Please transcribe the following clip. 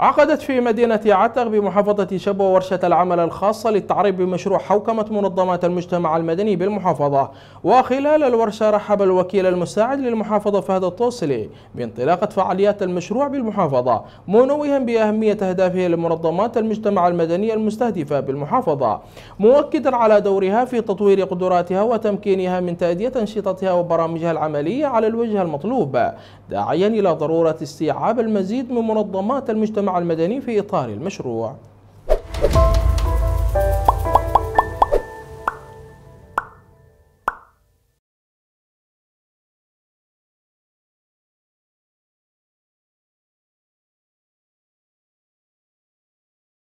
عقدت في مدينة عتق بمحافظة شبوة ورشة العمل الخاصة للتعريب بمشروع حوكمة منظمات المجتمع المدني بالمحافظة وخلال الورشة رحب الوكيل المساعد للمحافظة فهد الطوسلي بانطلاقة فعاليات المشروع بالمحافظة منوها بأهمية أهدافه لمنظمات المجتمع المدني المستهدفة بالمحافظة مؤكدا على دورها في تطوير قدراتها وتمكينها من تأدية أنشطتها وبرامجها العملية على الوجه المطلوب داعيا إلى ضرورة استيعاب المزيد من منظمات المجتمع المجتمع المدني في إطار المشروع